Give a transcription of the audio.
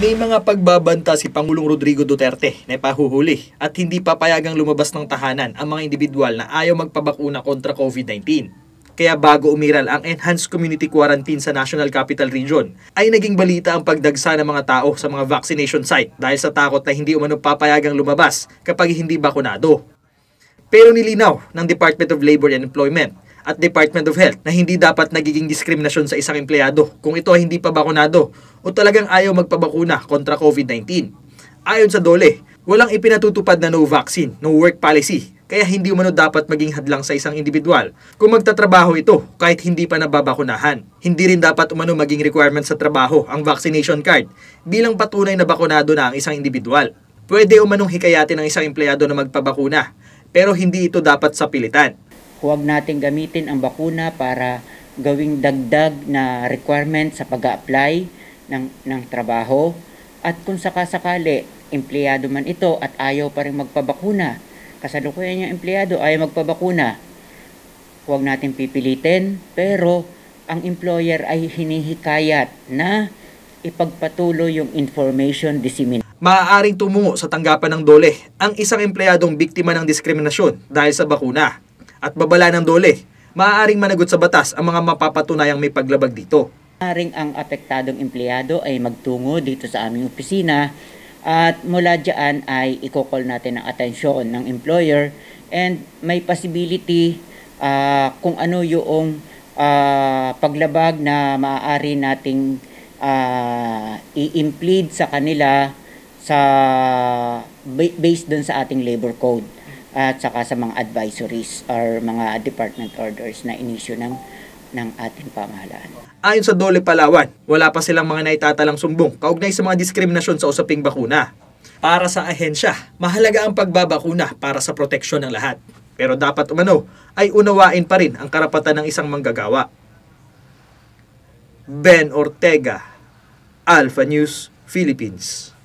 May mga pagbabanta si Pangulong Rodrigo Duterte na pahuhuli at hindi papayagang lumabas ng tahanan ang mga individual na ayaw magpabakuna kontra COVID-19. Kaya bago umiral ang enhanced community quarantine sa National Capital Region, ay naging balita ang pagdagsa ng mga tao sa mga vaccination site dahil sa takot na hindi umano papayagang lumabas kapag hindi bakunado. Pero nilinaw ng Department of Labor and Employment at Department of Health na hindi dapat nagiging diskriminasyon sa isang empleyado kung ito ay hindi pa bakunado o talagang ayaw magpabakuna kontra COVID-19. Ayon sa Dole, walang ipinatutupad na no vaccine, no work policy, kaya hindi umano dapat maging hadlang sa isang individual kung magtatrabaho ito kahit hindi pa nababakunahan. Hindi rin dapat umano maging requirement sa trabaho ang vaccination card bilang patunay na bakunado na ang isang individual. Pwede umanong hikayatin ng isang empleyado na magpabakuna pero hindi ito dapat sapilitan. Huwag natin gamitin ang bakuna para gawing dagdag na requirement sa pag-apply ng, ng trabaho at kung sakasakali, empleyado man ito at ayaw pa rin magpabakuna, kasalukuyan yung empleyado ayaw magpabakuna, huwag natin pipilitin, pero ang employer ay hinihikayat na ipagpatuloy yung information dissemination. Maaaring tumungo sa tanggapan ng dole ang isang empleyadong biktima ng diskriminasyon dahil sa bakuna at babala ng dole. Maaaring managot sa batas ang mga mapapatunayang may paglabag dito. Maring ang apektadong empleyado ay magtungo dito sa aming opisina at mula dyan ay ikokol natin ang atensyon ng employer and may possibility uh, kung ano yung uh, paglabag na maaari nating uh, i-implead sa kanila sa based dun sa ating labor code at saka sa mga advisories or mga department orders na inisyo ng ng ating pamahalaan. Ayon sa Dole Palawan, wala pa silang mga naitatalang sumbong kaugnay sa mga diskriminasyon sa usaping bakuna. Para sa ahensya, mahalaga ang pagbabakuna para sa proteksyon ng lahat. Pero dapat umano ay unawain pa rin ang karapatan ng isang manggagawa. Ben Ortega, Alpha News, Philippines.